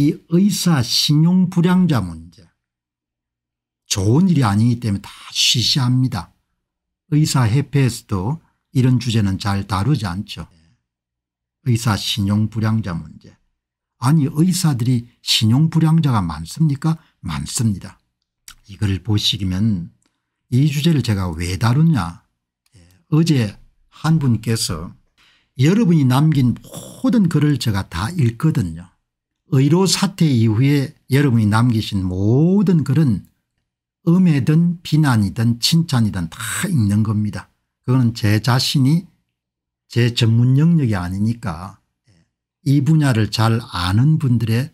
이 의사 신용불량자 문제 좋은 일이 아니기 때문에 다쉬쉬합니다 의사 협회에서도 이런 주제는 잘 다루지 않죠. 의사 신용불량자 문제. 아니 의사들이 신용불량자가 많습니까? 많습니다. 이걸 보시기면 이 주제를 제가 왜 다루냐. 예, 어제 한 분께서 여러분이 남긴 모든 글을 제가 다 읽거든요. 의료 사태 이후에 여러분이 남기신 모든 글은 음해든 비난이든 칭찬이든 다 읽는 겁니다. 그거는 제 자신이 제 전문 영역이 아니니까 이 분야를 잘 아는 분들의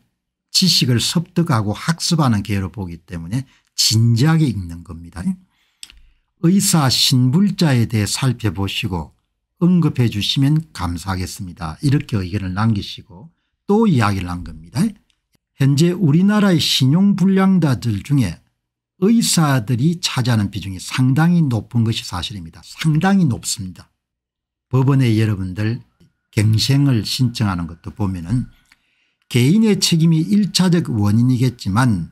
지식을 섭득하고 학습하는 계로 보기 때문에 진지하게 읽는 겁니다. 의사 신불자에 대해 살펴보시고 언급해 주시면 감사하겠습니다. 이렇게 의견을 남기시고 또 이야기를 한 겁니다. 현재 우리나라의 신용불량자들 중에 의사들이 차지하는 비중이 상당히 높은 것이 사실입니다. 상당히 높습니다. 법원에 여러분들 경생을 신청하는 것도 보면 은 개인의 책임이 1차적 원인이겠지만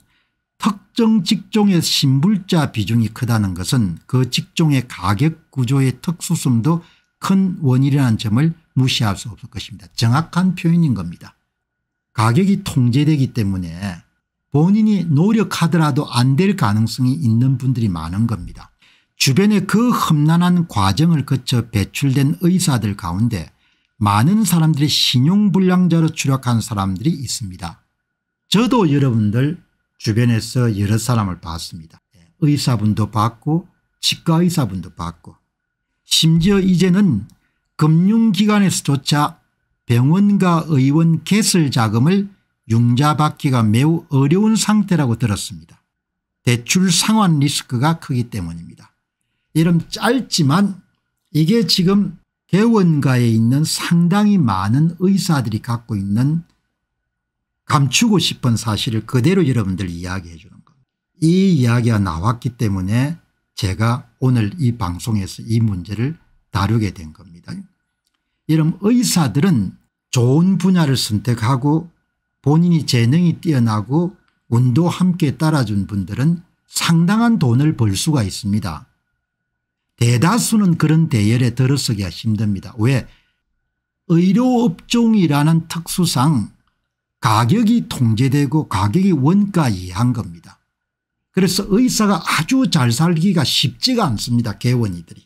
특정 직종의 신불자 비중이 크다는 것은 그 직종의 가격 구조의 특수성도 큰 원인이라는 점을 무시할 수 없을 것입니다. 정확한 표현인 겁니다. 가격이 통제되기 때문에 본인이 노력하더라도 안 될 가능성이 있는 분들이 많은 겁니다. 주변에 그 험난한 과정을 거쳐 배출된 의사들 가운데 많은 사람들이 신용불량자로 추락한 사람들이 있습니다. 저도 여러분들 주변에서 여러 사람을 봤습니다. 의사분도 봤고 치과의사분도 봤고 심지어 이제는 금융기관에서조차 병원과 의원 개설 자금을 융자받기가 매우 어려운 상태라고 들었습니다. 대출 상환 리스크가 크기 때문입니다. 이름 짧지만 이게 지금 개원가에 있는 상당히 많은 의사들이 갖고 있는 감추고 싶은 사실을 그대로 여러분들 이야기해 주는 겁니다. 이 이야기가 나왔기 때문에 제가 오늘 이 방송에서 이 문제를 다루게 된 겁니다. 이런 의사들은 좋은 분야를 선택하고 본인이 재능이 뛰어나고 운도 함께 따라준 분들은 상당한 돈을 벌 수가 있습니다. 대다수는 그런 대열에 들어서기가 힘듭니다. 왜 의료업종이라는 특수상 가격이 통제되고 가격이 원가 이한 겁니다. 그래서 의사가 아주 잘 살기가 쉽지가 않습니다. 개원이들이.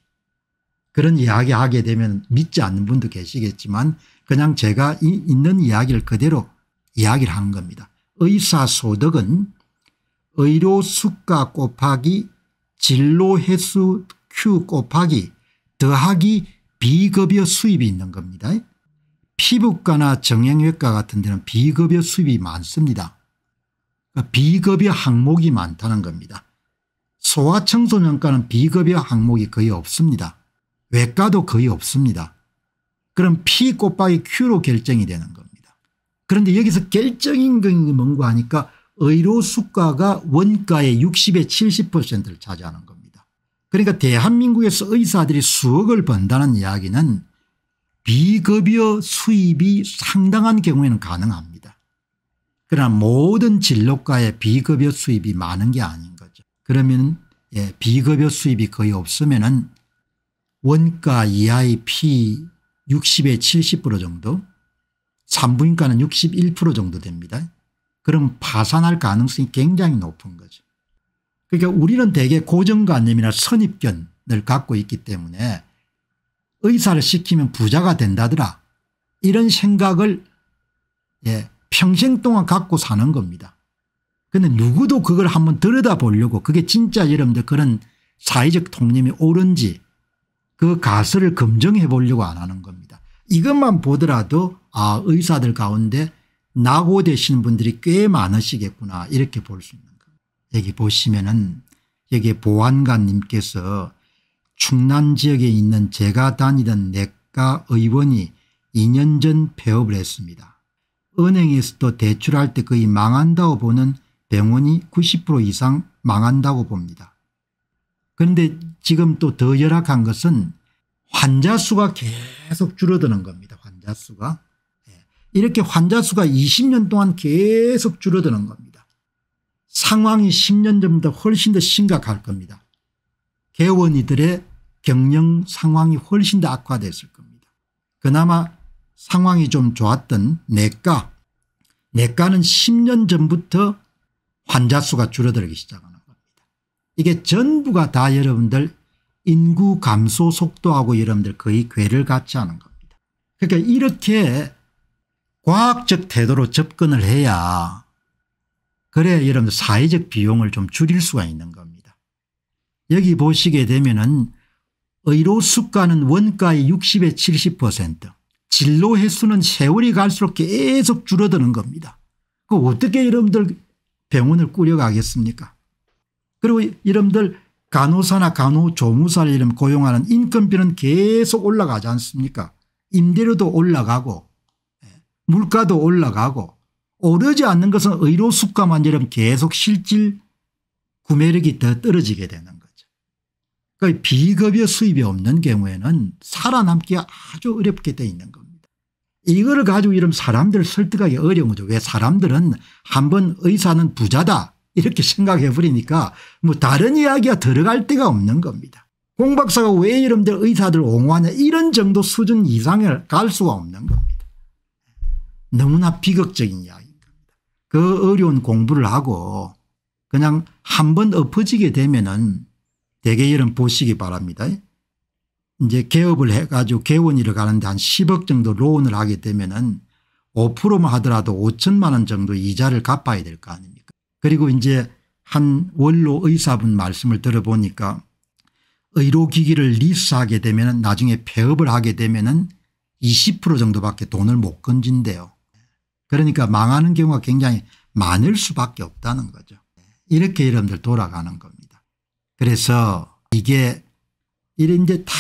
그런 이야기 하게 되면 믿지 않는 분도 계시겠지만 그냥 제가 있는 이야기를 그대로 이야기를 하는 겁니다. 의사소득은 의료 수가 곱하기 진로 횟수 Q 곱하기 더하기 비급여 수입이 있는 겁니다. 피부과나 정형외과 같은 데는 비급여 수입이 많습니다. 그러니까 비급여 항목이 많다는 겁니다. 소아청소년과는 비급여 항목이 거의 없습니다. 외과도 거의 없습니다. 그럼 P 곱하기 Q로 결정이 되는 겁니다. 그런데 여기서 결정인 건 뭔고 하니까 의료수가가 원가의 60의 70%를 차지하는 겁니다. 그러니까 대한민국에서 의사들이 수억을 번다는 이야기는 비급여 수입이 상당한 경우에는 가능합니다. 그러나 모든 진료과에 비급여 수입이 많은 게 아닌 거죠. 그러면 예, 비급여 수입이 거의 없으면 원가 e i P 60에 70% 정도 산부인과는 61% 정도 됩니다. 그럼 파산할 가능성이 굉장히 높은 거죠. 그러니까 우리는 대개 고정관념이나 선입견을 갖고 있기 때문에 의사를 시키면 부자가 된다더라 이런 생각을 예, 평생 동안 갖고 사는 겁니다. 근데 누구도 그걸 한번 들여다보려고 그게 진짜 여러분들 그런 사회적 통념이 옳은지 그 가설을 검증해 보려고 안 하는 겁니다. 이것만 보더라도 아 의사들 가운데 낙오되시는 분들이 꽤 많으시겠구나 이렇게 볼 수 있는 겁니다. 여기 보시면은 여기 보안관님께서 충남 지역에 있는 제가 다니던 내과 의원이 2년 전 폐업을 했습니다. 은행에서도 대출할 때 거의 망한다고 보는 병원이 90% 이상 망한다고 봅니다. 그런데 지금 또 더 열악한 것은 환자 수가 계속 줄어드는 겁니다. 환자 수가. 예. 이렇게 환자 수가 20년 동안 계속 줄어드는 겁니다. 상황이 10년 전보다 훨씬 더 심각할 겁니다. 개원이들의 경영 상황이 훨씬 더 악화됐을 겁니다. 그나마 상황이 좀 좋았던 내과 내과는 10년 전부터 환자 수가 줄어들기 시작합니다. 이게 전부가 다 여러분들 인구 감소 속도하고 여러분들 거의 괴를 갖지 않은 겁니다. 그러니까 이렇게 과학적 태도로 접근을 해야 그래 야 여러분들 사회적 비용을 좀 줄일 수가 있는 겁니다. 여기 보시게 되면은 의료 수가는 원가의 60에 70% 진로 횟수는 세월이 갈수록 계속 줄어드는 겁니다. 그 어떻게 여러분들 병원을 꾸려가겠습니까 그리고 이름들 간호사나 간호조무사를 이름 고용하는 인건비는 계속 올라가지 않습니까 임대료도 올라가고 예, 물가도 올라가고 오르지 않는 것은 의료수가만 이름 계속 실질 구매력이 더 떨어지게 되는 거죠. 그러니까 비급여 수입이 없는 경우에는 살아남기가 아주 어렵게 돼 있는 겁니다. 이거를 가지고 이런 사람들을 설득하기 어려운 거죠. 왜 사람들은 한 번 의사는 부자다 이렇게 생각해 버리니까 뭐 다른 이야기가 들어갈 데가 없는 겁니다. 공 박사가 왜 이런들 의사들 옹호하냐 이런 정도 수준 이상을 갈 수가 없는 겁니다. 너무나 비극적인 이야기입니다. 그 어려운 공부를 하고 그냥 한 번 엎어지게 되면은 대개 여러 보시기 바랍니다. 이제 개업을 해가지고 개원이를 가는데 한 10억 정도 로운을 하게 되면은 5%만 하더라도 5천만 원 정도 이자를 갚아야 될 거 아닙니까 그리고 이제 한 원로 의사분 말씀을 들어보니까 의료기기를 리스하게 되면 나중에 폐업을 하게 되면 은20% 정도밖에 돈을 못 건진대요. 그러니까 망하는 경우가 굉장히 많을 수밖에 없다는 거죠. 이렇게 여러분들 돌아가는 겁니다. 그래서 이게 이제 다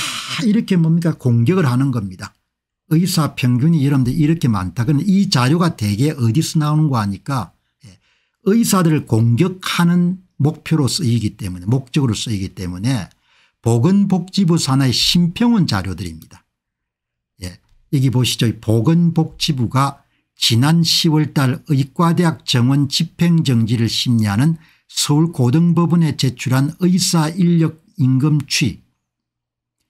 이렇게 뭡니까 공격을 하는 겁니다. 의사 평균이 여러분들 이렇게 많다. 그런데 이 자료가 대개 어디서 나오는 거아니까 의사들을 공격하는 목표로 쓰이기 때문에 목적으로 쓰이기 때문에 보건복지부 산하의 심평원 자료들입니다. 예. 여기 보시죠. 보건복지부가 지난 10월 달 의과대학 정원 집행정지를 심리하는 서울고등법원에 제출한 의사 인력 임금 취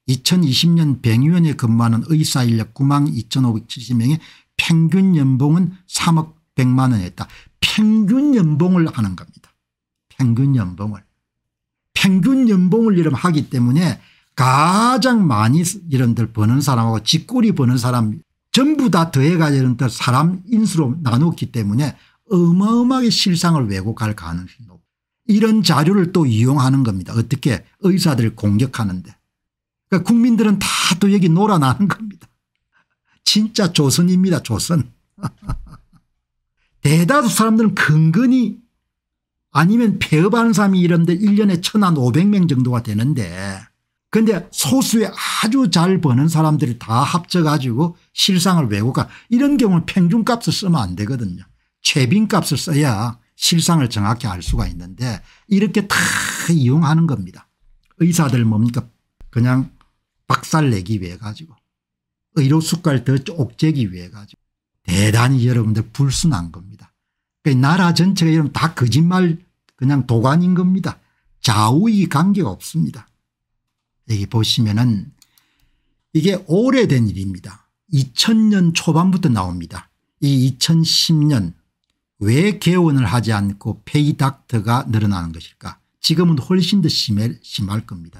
2020년 병의원에 근무하는 의사 인력 9만 2570명의 평균 연봉은 3억 100만 원이었다. 평균 연봉을 하는 겁니다. 평균 연봉을. 평균 연봉을 이름 하기 때문에 가장 많이 이런들 버는 사람하고 쥐꼬리 버는 사람 전부 다 더해가지고 이런들 사람 인수로 나눴기 때문에 어마어마하게 실상을 왜곡할 가능성이 높고 이런 자료를 또 이용하는 겁니다. 어떻게 의사들을 공격하는데. 그러니까 국민들은 다 또 여기 놀아나는 겁니다. 진짜 조선입니다. 조선. 대다수 사람들은 근근히 아니면 배업하는 사람이 이런데 1년에 1 500명 정도가 되는데 근데 소수의 아주 잘 버는 사람들이 다 합쳐가지고 실상을 왜곡한 이런 경우는 평균값을 쓰면 안 되거든요. 최빈값을 써야 실상을 정확히 알 수가 있는데 이렇게 다 이용하는 겁니다. 의사들 뭡니까 그냥 박살내기 위해 가지고 의료 숙가를 더쪽죄기 위해 가지고 대단히 여러분들 불순한 겁니다. 그 나라 전체가 여러분 다 거짓말 그냥 도관인 겁니다. 좌우이 관계가 없습니다. 여기 보시면은 이게 오래된 일입니다. 2000년 초반부터 나옵니다. 이 2010년 왜 개원을 하지 않고 페이닥터가 늘어나는 것일까 지금은 훨씬 더 심해, 심할 겁니다.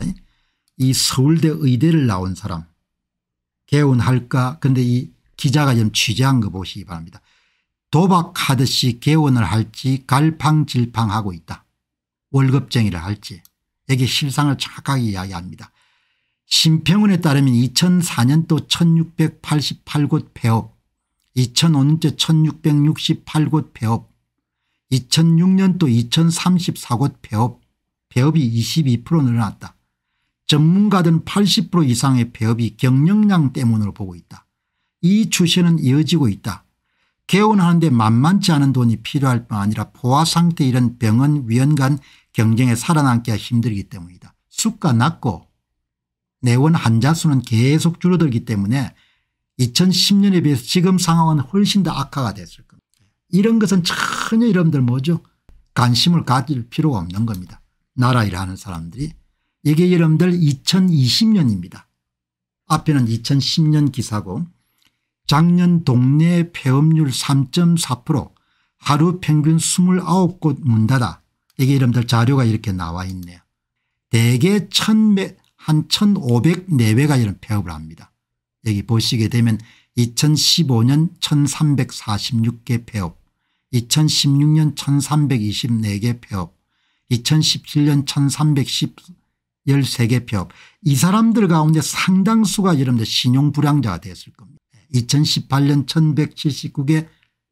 이 서울대 의대를 나온 사람 개원할까 근데 이 기자가 좀 취재한 거 보시기 바랍니다. 도박하듯이 개원을 할지 갈팡질팡하고 있다. 월급쟁이를 할지 여기 실상을 착확하게 이야기합니다. 심평원에 따르면 2004년도 1688곳 폐업 2005년도 1668곳 폐업 2006년도 2034곳 폐업 폐업이 22% 늘어났다. 전문가들은 80% 이상의 폐업이 경영량 때문으로 보고 있다. 이 추세는 이어지고 있다. 개원하는데 만만치 않은 돈이 필요할 뿐 아니라 포화상태 이런 병원 위원 간 경쟁에 살아남기가 힘들기 때문이다. 수가 낮고 내원 환자 수는 계속 줄어들기 때문에 2010년에 비해서 지금 상황은 훨씬 더 악화가 됐을 겁니다. 이런 것은 전혀 여러분들 뭐죠 관심을 가질 필요가 없는 겁니다. 나라 일하는 사람들이 이게 여러분들 2020년입니다. 앞에는 2010년 기사고 작년 동네 폐업률 3.4% 하루 평균 29곳 문 닫아 이게 여러분들 자료가 이렇게 나와 있네요. 대개 천매 한1 5 0 0내외가 이런 폐업을 합니다. 여기 보시게 되면 2015년 1346개 폐업 2016년 1324개 폐업 2017년 1313개 폐업 이 사람들 가운데 상당수가 여러분들 신용불량자가 됐을 겁니다. 2018년 1179개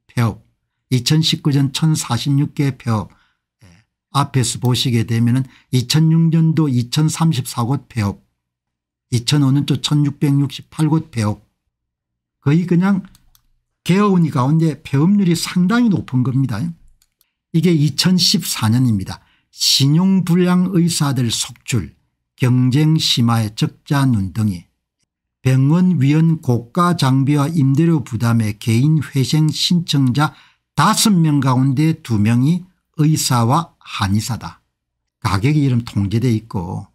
폐업 2019년 1046개 폐업 앞에서 보시게 되면 은 2006년도 2034곳 폐업 2005년도 1668곳 폐업 거의 그냥 개어운이 가운데 폐업률이 상당히 높은 겁니다. 이게 2014년입니다. 신용불량 의사들 속출 경쟁 심화의 적자 눈덩이 병원위원 고가 장비와 임대료 부담에 개인 회생 신청자 5명 가운데 2명이 의사와 한의사다. 가격이 이름 통제돼 있고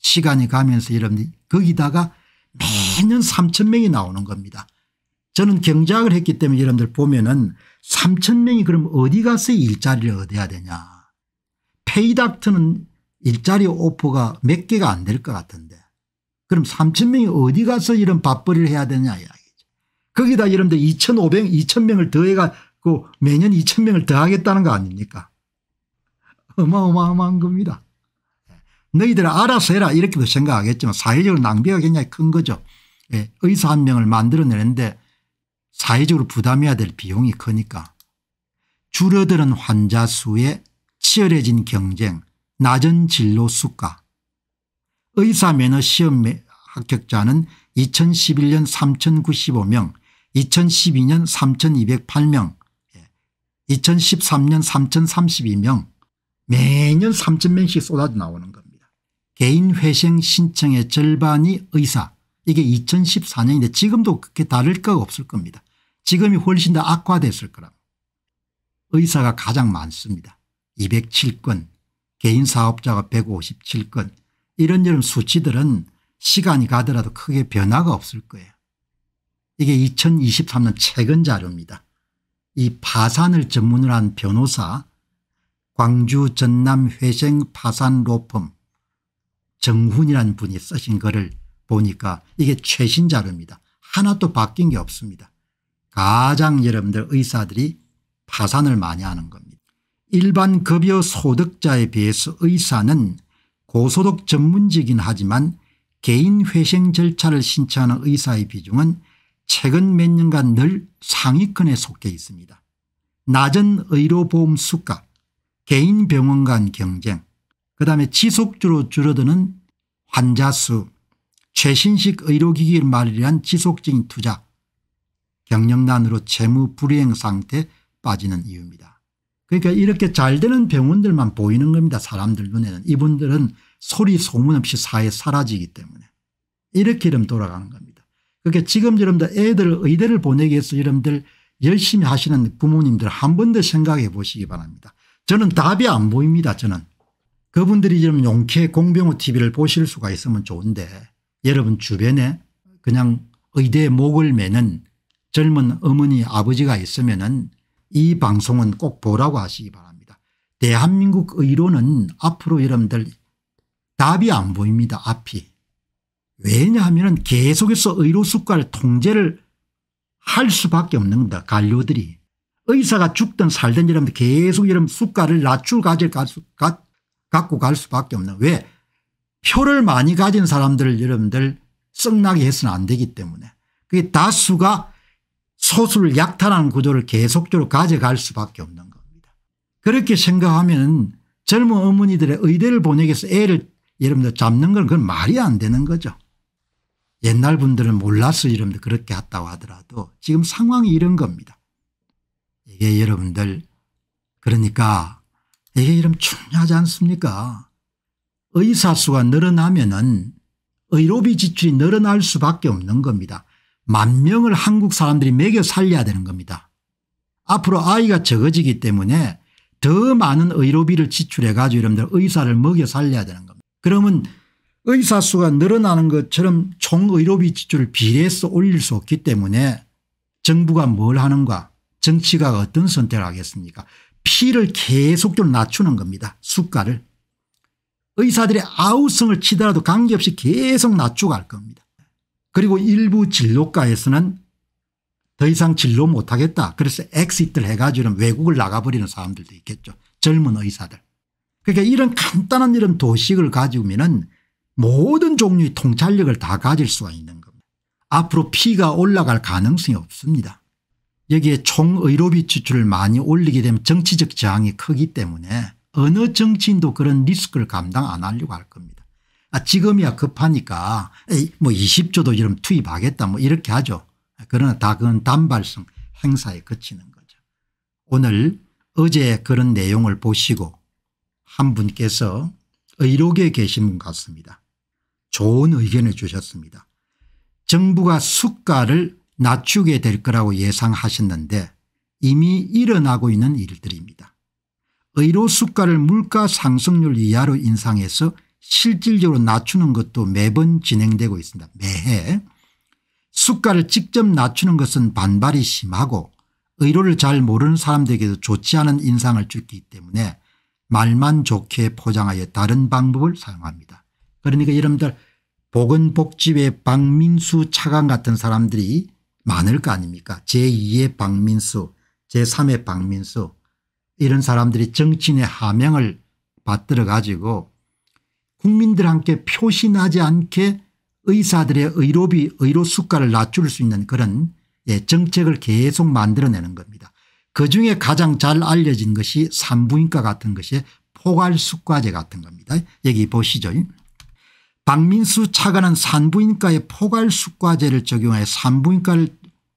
시간이 가면서 여러분들 거기다가 매년 3천 명이 나오는 겁니다. 저는 경작을 했기 때문에 여러분들 보면 은 3천 명이 그럼 어디 가서 일자리를 얻어야 되냐. 페이닥트는 일자리 오퍼가 몇 개가 안 될 것 같은데 그럼 3천 명이 어디 가서 이런 밥벌이를 해야 되냐 이야기죠. 거기다 여러분들 2,500, 2천 명을 더해가고 매년 2천 명을 더하겠다는 거 아닙니까? 어마어마한 겁니다. 너희들 알아서 해라 이렇게도 생각하겠지만 사회적으로 낭비가 굉장히 큰 거죠. 예, 의사 한 명을 만들어내는데 사회적으로 부담해야 될 비용이 크니까 줄어드는 환자 수에 치열해진 경쟁 낮은 진로 수가 의사 면허 시험 합격자는 2011년 3095명 2012년 3208명 2013년 3032명 매년 3000명씩 쏟아져 나오는 겁니다. 개인회생 신청의 절반이 의사 이게 2014년인데 지금도 그렇게 다를 거 없을 겁니다. 지금이 훨씬 더 악화됐을 거라 의사가 가장 많습니다. 207건 개인사업자가 157건 이런저런 수치들은 시간이 가더라도 크게 변화가 없을 거예요. 이게 2023년 최근 자료입니다. 이 파산을 전문으한 변호사 광주 전남 회생 파산 로펌 정훈이라는 분이 쓰신 글을 보니까 이게 최신 자료입니다. 하나도 바뀐 게 없습니다. 가장 여러분들 의사들이 파산을 많이 하는 겁니다. 일반 급여 소득자에 비해서 의사는 고소득 전문직이긴 하지만 개인 회생 절차를 신청하는 의사의 비중은 최근 몇 년간 늘 상위권에 속해 있습니다. 낮은 의료보험 수가 개인 병원 간 경쟁 그다음에 지속적으로 줄어드는 환자 수 최신식 의료기기 말이란 지속적인 투자 경영난으로 재무 불이행 상태 빠지는 이유입니다. 그러니까 이렇게 잘 되는 병원들만 보이는 겁니다. 사람들 눈에는. 이분들은 소리 소문 없이 사회에 사라지기 때문에. 이렇게 이름 돌아가는 겁니다. 그러니까 지금 여러분들 애들 의대를 보내기 위해서 여러분들 열심히 하시는 부모님들 한 번 더 생각해 보시기 바랍니다. 저는 답이 안 보입니다. 저는. 그분들이 지금 용케 공병호 TV를 보실 수가 있으면 좋은데 여러분 주변에 그냥 의대에 목을 매는 젊은 어머니 아버지가 있으면 은이 방송은 꼭 보라고 하시기 바랍니다. 대한민국 의료는 앞으로 여러분들 답이 안 보입니다. 앞이. 왜냐하면 계속해서 의료 수가를 통제를 할 수밖에 없는 겁니다. 관료들이. 의사가 죽든 살든 여러분들 계속 여러 수가를 낮출 과제를 갖고 갈 수밖에 없는 왜 표를 많이 가진 사람들을 여러분들 썩나게 해서는 안 되기 때문에 그게 다수가 소수를 약탈하는 구조를 계속적으로 가져갈 수밖에 없는 겁니다. 그렇게 생각하면 젊은 어머니들의 의대를 보내기 위해서 애를 여러분들 잡는 건 그건 말이 안 되는 거죠. 옛날 분들은 몰라서 여러분들 그렇게 했다고 하더라도 지금 상황이 이런 겁니다. 이게 여러분들 그러니까 이게 이름 중요하지 않습니까 의사수가 늘어나면 은 의료비 지출이 늘어날 수밖에 없는 겁니다. 만 명을 한국 사람들이 매겨 살려야 되는 겁니다. 앞으로 아이가 적어지기 때문에 더 많은 의료비를 지출해 가지고 여러분들 의사를 먹여 살려야 되는 겁니다. 그러면 의사 수가 늘어나는 것처럼 총 의료비 지출을 비례해서 올릴 수 없기 때문에 정부가 뭘 하는가 정치가 어떤 선택을 하겠습니까 피를 계속적으로 낮추는 겁니다. 수가를. 의사들의 아우성을 치더라도 관계없이 계속 낮추고 갈 겁니다. 그리고 일부 진로가에서는 더 이상 진로 못하겠다. 그래서 엑시트를 해가지고는 외국을 나가버리는 사람들도 있겠죠. 젊은 의사들. 그러니까 이런 간단한 이런 도식을 가지고는 모든 종류의 통찰력을 다 가질 수가 있는 겁니다. 앞으로 피가 올라갈 가능성이 없습니다. 여기에 총의료 비지출을 많이 올리게 되면 정치적 저항이 크기 때문에 어느 정치인도 그런 리스크를 감당 안 하려고 할 겁니다. 아, 지금이야 급하니까 에이, 뭐 20조도 이런 투입하겠다 뭐 이렇게 하죠. 그러나 다 그건 단발성 행사에 그치는 거죠. 오늘 어제 그런 내용을 보시고 한 분께서 의료계에 계신 분 같습니다. 좋은 의견을 주셨습니다. 정부가 수가를 낮추게 될 거라고 예상하셨는데 이미 일어나고 있는 일들입니다. 의료 수가를 물가 상승률 이하로 인상해서 실질적으로 낮추는 것도 매번 진행되고 있습니다. 매해 수가를 직접 낮추는 것은 반발이 심하고 의료를 잘 모르는 사람들에게도 좋지 않은 인상을 주기 때문에 말만 좋게 포장하여 다른 방법을 사용합니다. 그러니까 여러분들 보건복지부의 박민수 차관 같은 사람들이 많을 거 아닙니까 제2의 박민수 제3의 박민수 이런 사람들이 정치인의 하명을 받들어 가지고 국민들 함께 표시나지 않게 의사들의 의료비 의료 수가를 낮출 수 있는 그런 예, 정책을 계속 만들어내는 겁니다. 그중에 가장 잘 알려진 것이 산부인과 같은 것이 포괄수과제 같은 겁니다. 여기 보시죠. 박민수 차관은 산부인과의 포괄수과제를 적용해 산부인과를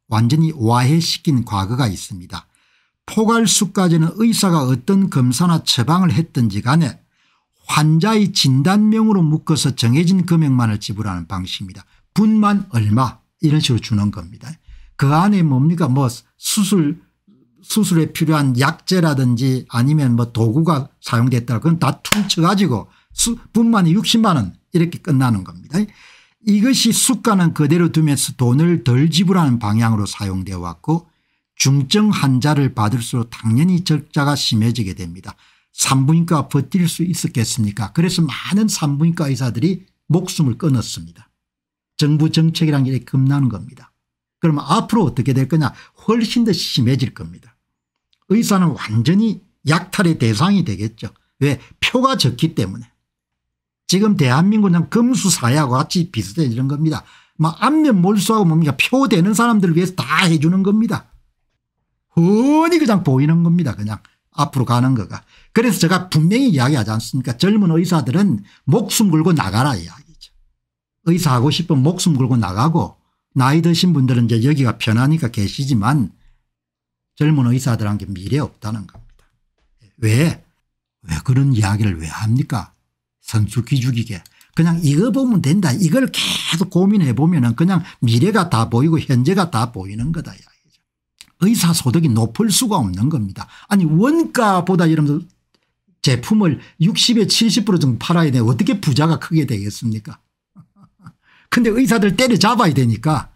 완전히 와해시킨 과거가 있습니다. 포괄수과제는 의사가 어떤 검사나 처방을 했든지 간에 환자의 진단명으로 묶어서 정해진 금액만을 지불하는 방식입니다. 분만 얼마 이런 식으로 주는 겁니다. 그 안에 뭡니까 뭐 수술 수술에 필요한 약재라든지 아니면 뭐 도구가 사용됐다 그건 다 퉁쳐가지고 분만이 60만 원 이렇게 끝나는 겁니다. 이것이 수가는 그대로 두면서 돈을 덜 지불하는 방향으로 사용되어 왔고 중증 환자를 받을수록 당연히 적자가 심해지게 됩니다. 산부인과 버틸 수 있었겠습니까 그래서 많은 산부인과 의사들이 목숨을 끊었습니다. 정부 정책이란 게 겁나는 겁니다. 그러면 앞으로 어떻게 될 거냐 훨씬 더 심해질 겁니다. 의사는 완전히 약탈의 대상이 되겠죠. 왜 표가 적기 때문에. 지금 대한민국은 금수사야와 같이 비슷해지는 겁니다. 막 안면 몰수하고 뭡니까 표 되는 사람들을 위해서 다 해주는 겁니다. 훤히 그냥 보이는 겁니다. 그냥 앞으로 가는 거가. 그래서 제가 분명히 이야기하지 않습니까 젊은 의사들은 목숨 걸고 나가라 이야기죠. 의사하고 싶으면 목숨 걸고 나가고 나이 드신 분들은 이제 여기가 편하니까 계시지만 젊은 의사들한테 미래 없다는 겁니다. 왜? 왜 그런 이야기를 왜 합니까? 선수 기죽이게. 그냥 이거 보면 된다. 이걸 계속 고민해 보면 은 그냥 미래가 다 보이고 현재가 다 보이는 거다. 의사 소득이 높을 수가 없는 겁니다. 아니 원가보다 여러분들 제품을 60에 70% 정도 팔아야 돼 어떻게 부자가 크게 되겠습니까 근데 의사들 때려잡아야 되니까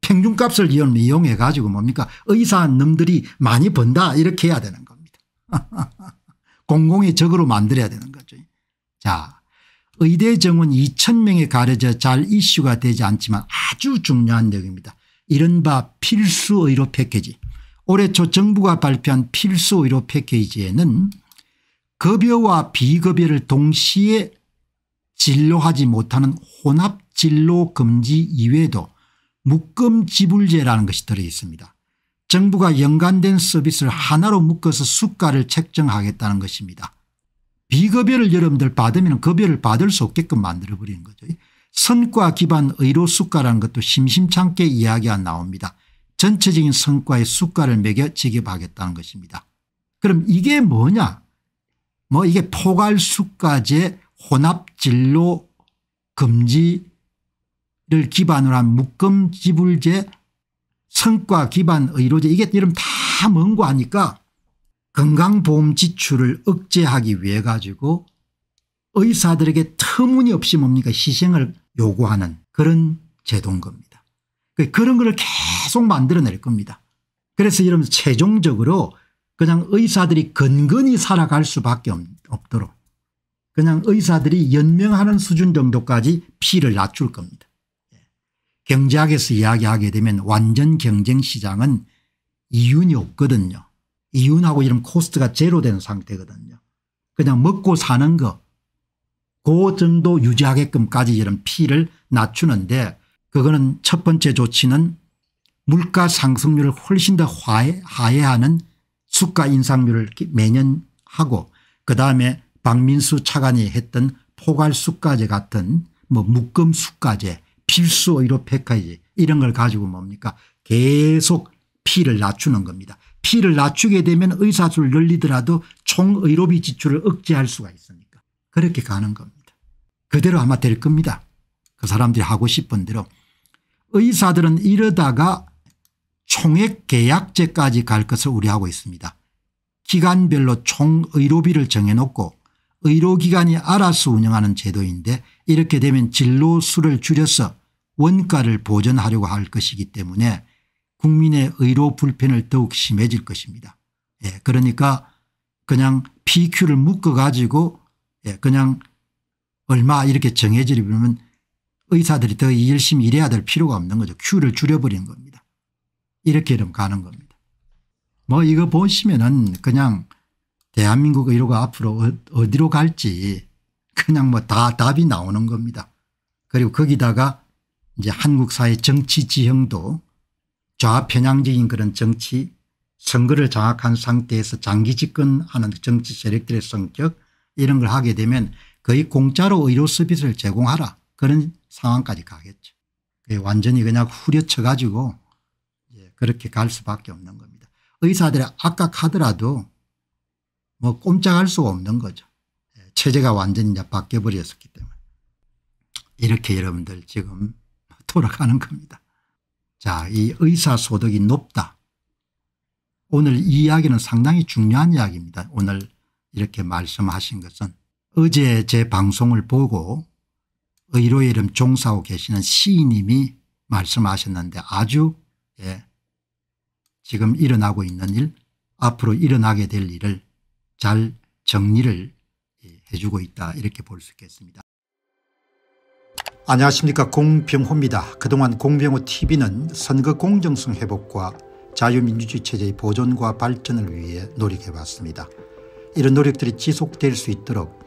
평균값을 이용해 가지고 뭡니까 의사 놈들이 많이 번다 이렇게 해야 되는 겁니다. 공공의 적으로 만들어야 되는 거죠. 자 의대 정원 2천 명에 가려져 잘 이슈가 되지 않지만 아주 중요한 내용입니다. 이른바 필수 의료 패키지 올해 초 정부가 발표한 필수 의료 패키지에는 급여와 비급여를 동시에 진료하지 못하는 혼합 진료 금지 이외에도 묶음 지불제라는 것이 들어 있습니다. 정부가 연관된 서비스를 하나로 묶어서 수가를 책정하겠다는 것입니다. 비급여를 여러분들 받으면 급여를 받을 수 없게끔 만들어버리는 거죠. 선과 기반 의료 수가라는 것도 심심찮게 이야기가 나옵니다. 전체적인 성과의 수가를 매겨 지급하겠다는 것입니다. 그럼 이게 뭐냐 뭐 이게 포괄수까지 혼합진로 금지를 기반으로 한 묶음지불제 성과 기반 의료제 이게 이름 다 멍고하니까 건강보험 지출을 억제하기 위해 가지고 의사들에게 터무니없이 뭡니까 희생을 요구하는 그런 제도인 겁니다. 그 그런 거를 계속 만들어낼 겁니다. 그래서 이러면 최종적으로 그냥 의사들이 건건히 살아갈 수밖에 없도록 그냥 의사들이 연명하는 수준 정도까지 피를 낮출 겁니다. 예. 경제학에서 이야기하게 되면 완전 경쟁 시장은 이윤이 없거든요. 이윤하고 이런 코스트가 제로된 상태거든요. 그냥 먹고 사는 거, 그 정도 유지하게끔까지 이런 피를 낮추는데 그거는 첫 번째 조치는 물가 상승률을 훨씬 더 하해, 하는 수가 인상률을 매년 하고 그다음에 박민수 차관이 했던 포괄수가제 같은 뭐 묶음수가제 필수 의료 패까지 이런 걸 가지고 뭡니까 계속 피를 낮추는 겁니다. 피를 낮추게 되면 의사수를 늘리더라도 총 의료비 지출을 억제할 수가 있으니까 그렇게 가는 겁니다. 그대로 아마 될 겁니다. 그 사람들이 하고 싶은 대로 의사들은 이러다가 총액계약제까지 갈 것을 우려하고 있습니다. 기간별로 총의료비를 정해놓고 의료기관이 알아서 운영하는 제도인데 이렇게 되면 진료 수를 줄여서 원가를 보전하려고 할 것이기 때문에 국민의 의료 불편을 더욱 심해질 것입니다. 예, 그러니까 그냥 PQ를 묶어 가지고 예, 그냥 얼마 이렇게 정해지려면 의사들이 더 열심히 일해야 될 필요가 없는 거죠. 큐를 줄여버리는 겁니다. 이렇게 좀 가는 겁니다. 뭐 이거 보시면은 그냥 대한민국 의료가 앞으로 어, 어디로 갈지 그냥 뭐 다 답이 나오는 겁니다. 그리고 거기다가 이제 한국 사회 정치 지형도 좌편향적인 그런 정치 선거를 장악한 상태에서 장기 집권하는 정치 세력들의 성격 이런 걸 하게 되면 거의 공짜로 의료 서비스를 제공하라 그런 상황까지 가겠죠. 완전히 그냥 후려쳐 가지고 그렇게 갈 수밖에 없는 겁니다. 의사들이 악각하더라도 뭐 꼼짝할 수가 없는 거죠. 예, 체제가 완전히 이제 바뀌어버렸었기 때문에. 이렇게 여러분들 지금 돌아가는 겁니다. 자, 이 의사 소득이 높다. 오늘 이 이야기는 상당히 중요한 이야기입니다. 오늘 이렇게 말씀하신 것은 어제 제 방송을 보고 의로 이름 종사하고 계시는 시인님이 말씀하셨는데 아주 예, 지금 일어나고 있는 일 앞으로 일어나게 될 일을 잘 정리를 예, 해주고 있다 이렇게 볼 수 있겠습니다. 안녕하십니까 공병호입니다. 그동안 공병호 tv는 선거 공정성 회복과 자유민주주의 체제의 보존과 발전을 위해 노력해왔습니다. 이런 노력들이 지속될 수 있도록